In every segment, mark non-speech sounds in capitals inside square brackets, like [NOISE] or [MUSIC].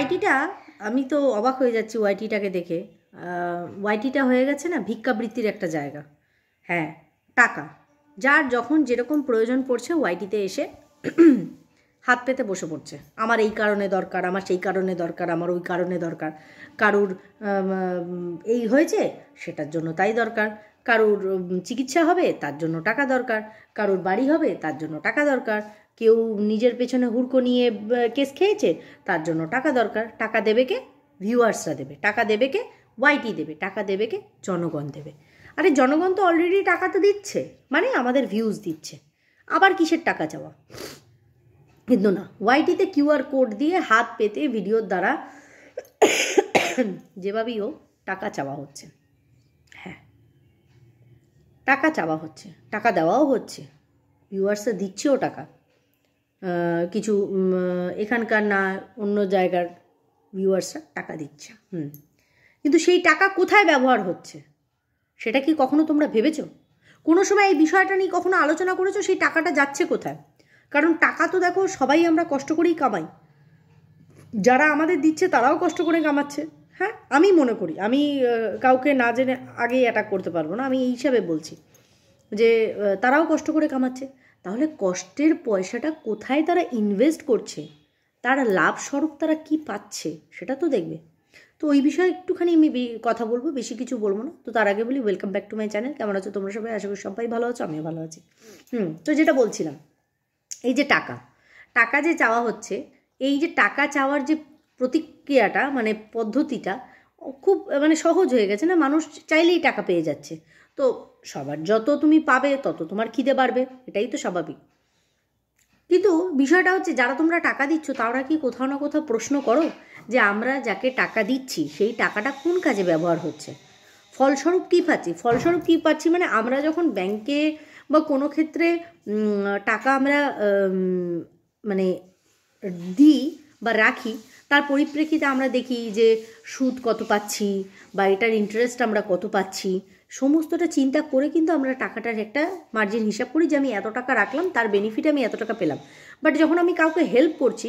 ওয়াইটিটা আমি তো অবাক হয়ে যাচ্ছি ওয়াইটিটাকে দেখে ওয়াইটিটা হয়ে গেছে না ভিক্ষাবৃত্তির একটা জায়গা হ্যাঁ টাকা যার যখন যেরকম প্রয়োজন পড়ছে ওয়াইটিতে এসে [CLEARS THROAT] হাত পেতে বসে পড়ছে আমার এই কারণে দরকার আমার সেই কারণে দরকার আমার ওই কারণে দরকার কারুর এই হয়েছে সেটার জন্য তাই দরকার কারুর চিকিৎসা হবে তার জন্য টাকা দরকার কারুর বাড়ি হবে তার জন্য টাকা দরকার কেউ নিজের পেছনে হুড়কো নিয়ে কেস খেয়েছে তার জন্য টাকা দরকার টাকা দেবে কে ভিউয়ার্সরা দেবে টাকা দেবে কে ওয়াইটি দেবে টাকা দেবে কে জনগণ দেবে আরে জনগণ তো অলরেডি টাকা তো দিচ্ছে মানে আমাদের ভিউজ দিচ্ছে আবার কিসের টাকা চাওয়া কিন্তু না ওয়াইটিতে কিউআর কোড দিয়ে হাত পেতে ভিডিওর দ্বারা যেভাবেই হোক টাকা চাওয়া হচ্ছে হ্যাঁ টাকা চাওয়া হচ্ছে টাকা দেওয়াও হচ্ছে ভিউয়ার্সরা দিচ্ছেও টাকা কিছু এখানকার না অন্য জায়গার ভিউয়ার্সরা টাকা দিচ্ছে হুম কিন্তু সেই টাকা কোথায় ব্যবহার হচ্ছে সেটা কি কখনো তোমরা ভেবেছো কোনো সময় এই বিষয়টা নিয়ে কখনো আলোচনা করেছো সেই টাকাটা যাচ্ছে কোথায় কারণ টাকা তো দেখো সবাই আমরা কষ্ট করেই কামাই যারা আমাদের দিচ্ছে তারাও কষ্ট করে কামাচ্ছে হ্যাঁ আমি মনে করি আমি কাউকে না জেনে আগেই অ্যাটাক করতে পারবো না আমি এই হিসাবে বলছি যে তারাও কষ্ট করে কামাচ্ছে তাহলে কষ্টের পয়সাটা কোথায় তারা ইনভেস্ট করছে তার লাভ স্বরূপ তারা কি পাচ্ছে সেটা তো দেখবে তো ওই বিষয়ে একটুখানি আমি কথা বলবো বেশি কিছু বলবো না তো তার আগে বলি welcome back to my channel কেমন আছো তোমরা সবাই আশা করি সবাই ভালো আছো আমিও ভালো আছি হুম তো যেটা বলছিলাম এই যে টাকা টাকা যে চাওয়া হচ্ছে এই যে টাকা চাওয়ার যে প্রতিক্রিয়াটা মানে পদ্ধতিটা খুব মানে সহজ হয়ে গেছে না মানুষ চাইলেই টাকা পেয়ে যাচ্ছে তো সবার যত তুমি পাবে তত তোমার খিদে বাড়বে এটাই তো স্বাভাবিক কিন্তু বিষয়টা হচ্ছে যারা তোমরা টাকা দিচ্ছ তারা কি কোথাও না কোথাও প্রশ্ন করো যে আমরা যাকে টাকা দিচ্ছি সেই টাকাটা কোন কাজে ব্যবহার হচ্ছে ফলস্বরূপ কী পাচ্ছি ফলস্বরূপ কী পাচ্ছি মানে আমরা যখন ব্যাংকে বা কোনো ক্ষেত্রে টাকা আমরা মানে দিই বা রাখি তার পরিপ্রেক্ষিতে আমরা দেখি যে সুদ কত পাচ্ছি বা এটার ইন্টারেস্ট আমরা কত পাচ্ছি সমস্তটা চিন্তা করে কিন্তু আমরা টাকাটার একটা মার্জিন হিসাব করি যে আমি এত টাকা রাখলাম তার বেনিফিট আমি এত টাকা পেলাম বাট যখন আমি কাউকে হেল্প করছি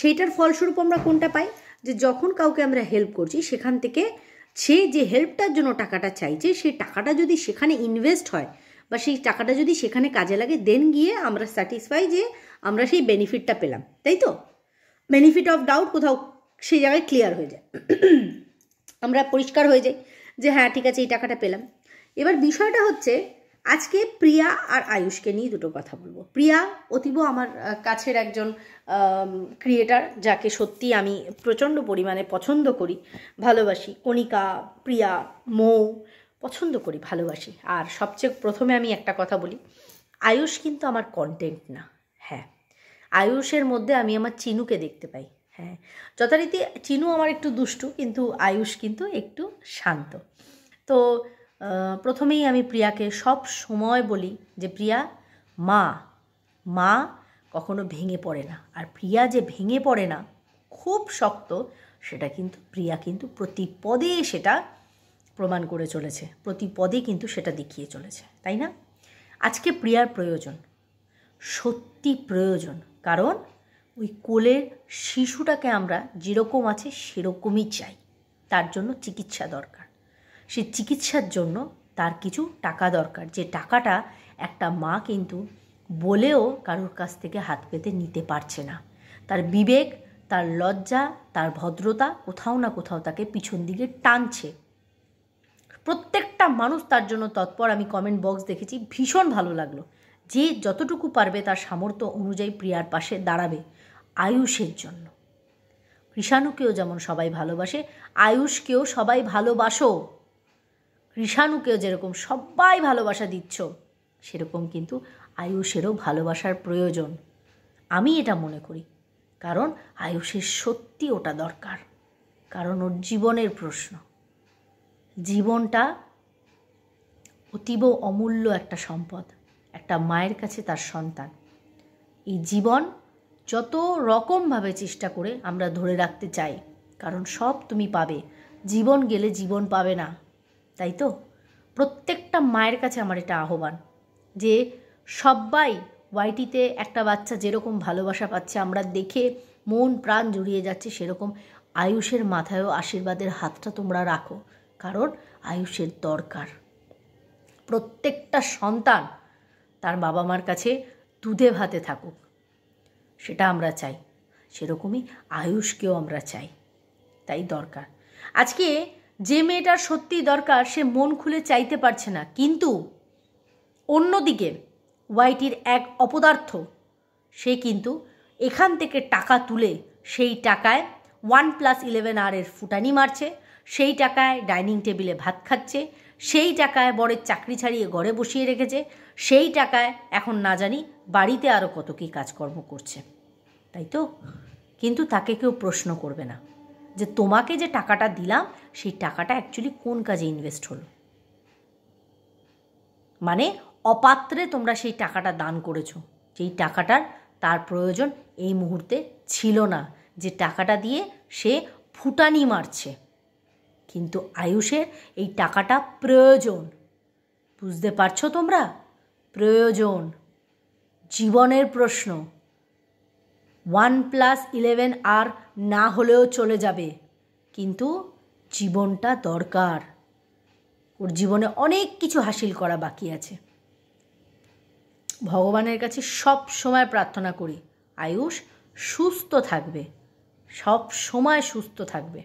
সেইটার ফলস্বরূপ আমরা কোনটা পাই যে যখন কাউকে আমরা হেল্প করছি সেখান থেকে সে যে হেল্পটার জন্য টাকাটা চাইছে সেই টাকাটা যদি সেখানে ইনভেস্ট হয় বা সেই টাকাটা যদি সেখানে কাজে লাগে দেন গিয়ে আমরা স্যাটিসফাই যে আমরা সেই বেনিফিটটা পেলাম তাই তো বেনিফিট অফ ডাউট কোথাও সেই জায়গায় ক্লিয়ার হয়ে যায় [CLEARS THROAT] আমরা পরিষ্কার হয়ে যাই যে হ্যাঁ ঠিক আছে এই টাকাটা পেলাম এবার বিষয়টা হচ্ছে আজকে প্রিয়া আর আয়ুষকে নিয়ে দুটো কথা বলবো প্রিয়া অতীব আমার কাছের একজন ক্রিয়েটার যাকে সত্যি আমি প্রচণ্ড পরিমাণে পছন্দ করি ভালোবাসি কণিকা প্রিয়া মৌ পছন্দ করি ভালোবাসি আর সবচেয়ে প্রথমে আমি একটা কথা বলি আয়ুষ কিন্তু আমার কন্টেন্ট না হ্যাঁ আয়ুষের মধ্যে আমি আমার চিনুকে দেখতে পাই হ্যাঁ যথারীতি চিনু আমার একটু দুষ্টু কিন্তু আয়ুষ কিন্তু একটু শান্ত তো প্রথমেই আমি প্রিয়াকে সব সময় বলি যে প্রিয়া মা মা কখনো ভেঙে পড়ে না আর প্রিয়া যে ভেঙে পড়ে না খুব শক্ত সেটা কিন্তু প্রিয়া কিন্তু প্রতি পদে সেটা প্রমাণ করে চলেছে প্রতি পদে কিন্তু সেটা দেখিয়ে চলেছে তাই না আজকে প্রিয়ার প্রয়োজন সত্যি প্রয়োজন কারণ ওই কোলের শিশুটাকে আমরা যেরকম আছে সেরকমই চাই তার জন্য চিকিৎসা দরকার সে চিকিৎসার জন্য তার কিছু টাকা দরকার যে টাকাটা একটা মা কিন্তু বলেও কারোর কাছ থেকে হাত পেতে নিতে পারছে না তার বিবেক তার লজ্জা তার ভদ্রতা কোথাও না কোথাও তাকে পিছন দিকে টানছে প্রত্যেকটা মানুষ তার জন্য তৎপর আমি কমেন্ট বক্স দেখেছি ভীষণ ভালো লাগলো যে যতটুকু পারবে তার সামর্থ্য অনুযায়ী প্রিয়ার পাশে দাঁড়াবে আয়ুষের জন্য কৃষাণুকেও যেমন সবাই ভালোবাসে আয়ুষকেও সবাই ভালোবাসো ঋষাণুকেও যেরকম সবাই ভালোবাসা দিচ্ছ সেরকম কিন্তু আয়ুষেরও ভালোবাসার প্রয়োজন আমি এটা মনে করি কারণ আয়ুষের সত্যি ওটা দরকার কারণ ওর জীবনের প্রশ্ন জীবনটা অতীব অমূল্য একটা সম্পদ একটা মায়ের কাছে তার সন্তান এই জীবন যত রকমভাবে চেষ্টা করে আমরা ধরে রাখতে চাই কারণ সব তুমি পাবে জীবন গেলে জীবন পাবে না তাই তো প্রত্যেকটা মায়ের কাছে আমার এটা আহ্বান যে সবাই ওয়াইটিতে একটা বাচ্চা যেরকম ভালোবাসা পাচ্ছে আমরা দেখে মন প্রাণ জুড়িয়ে যাচ্ছে সেরকম আয়ুষের মাথায়ও আশীর্বাদের হাতটা তোমরা রাখো কারণ আয়ুষের দরকার প্রত্যেকটা সন্তান তার বাবা মার কাছে দুধে ভাতে থাকুক সেটা আমরা চাই সেরকমই আয়ুষকেও আমরা চাই তাই দরকার আজকে যে মেয়েটার সত্যিই দরকার সে মন খুলে চাইতে পারছে না কিন্তু অন্যদিকে ওয়াইটির এক অপদার্থ সে কিন্তু এখান থেকে টাকা তুলে সেই টাকায় ওয়ান প্লাস ইলেভেন আরের ফুটানি মারছে সেই টাকায় ডাইনিং টেবিলে ভাত খাচ্ছে সেই টাকায় বরের চাকরি ছাড়িয়ে ঘরে বসিয়ে রেখেছে সেই টাকায় এখন না জানি বাড়িতে আরও কত কী কাজকর্ম করছে তাই তো কিন্তু তাকে কেউ প্রশ্ন করবে না যে তোমাকে যে টাকাটা দিলাম সেই টাকাটা অ্যাকচুয়ালি কোন কাজে ইনভেস্ট হলো মানে অপাত্রে তোমরা সেই টাকাটা দান করেছ যেই টাকাটার তার প্রয়োজন এই মুহূর্তে ছিল না যে টাকাটা দিয়ে সে ফুটানি মারছে কিন্তু আয়ুষের এই টাকাটা প্রয়োজন বুঝতে পারছো তোমরা প্রয়োজন জীবনের প্রশ্ন ওয়ান প্লাস ইলেভেন আর না হলেও চলে যাবে কিন্তু জীবনটা দরকার ওর জীবনে অনেক কিছু হাসিল করা বাকি আছে ভগবানের কাছে সব সময় প্রার্থনা করি আয়ুষ সুস্থ থাকবে সব সময় সুস্থ থাকবে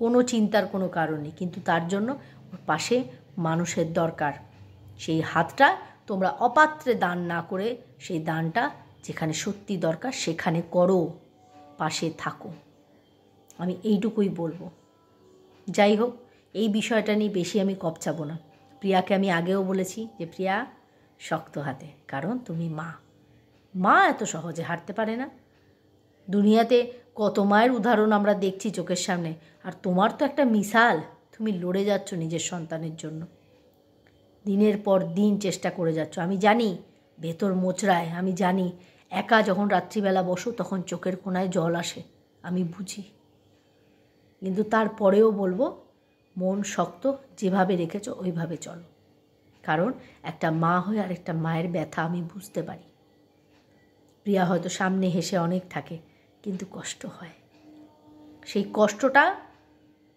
কোনো চিন্তার কোনো কারণ নেই কিন্তু তার জন্য ওর পাশে মানুষের দরকার সেই হাতটা তোমরা অপাত্রে দান না করে সেই দানটা যেখানে সত্যি দরকার সেখানে করো পাশে থাকো আমি এইটুকুই বলবো যাই হোক এই বিষয়টা নিয়ে বেশি আমি কপচাবো না প্রিয়াকে আমি আগেও বলেছি যে প্রিয়া শক্ত হাতে কারণ তুমি মা মা এত সহজে হারতে পারে না দুনিয়াতে কত মায়ের উদাহরণ আমরা দেখছি চোখের সামনে আর তোমার তো একটা মিশাল তুমি লড়ে যাচ্ছ নিজের সন্তানের জন্য দিনের পর দিন চেষ্টা করে যাচ্ছ আমি জানি ভেতর মোচড়ায় আমি জানি একা যখন রাত্রিবেলা বসো তখন চোখের কোনায় জল আসে আমি বুঝি কিন্তু তারপরেও বলবো মন শক্ত যেভাবে রেখেছ ওইভাবে চলো কারণ একটা মা হয়ে আর একটা মায়ের ব্যথা আমি বুঝতে পারি প্রিয়া হয়তো সামনে হেসে অনেক থাকে কিন্তু কষ্ট হয় সেই কষ্টটা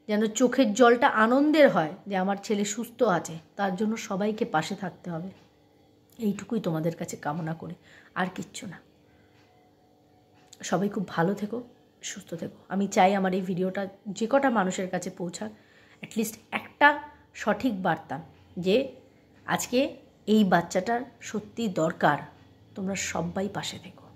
যেন চোখের জলটা আনন্দের হয় যে আমার ছেলে সুস্থ আছে তার জন্য সবাইকে পাশে থাকতে হবে এইটুকুই তোমাদের কাছে কামনা করি আর কিচ্ছু না সবাই খুব ভালো থেকো সুস্থ থেকো আমি চাই আমার এই ভিডিওটা যে কটা মানুষের কাছে পৌঁছাক অ্যাটলিস্ট একটা সঠিক বার্তা যে আজকে এই বাচ্চাটার সত্যি দরকার তোমরা সবাই পাশে থেকো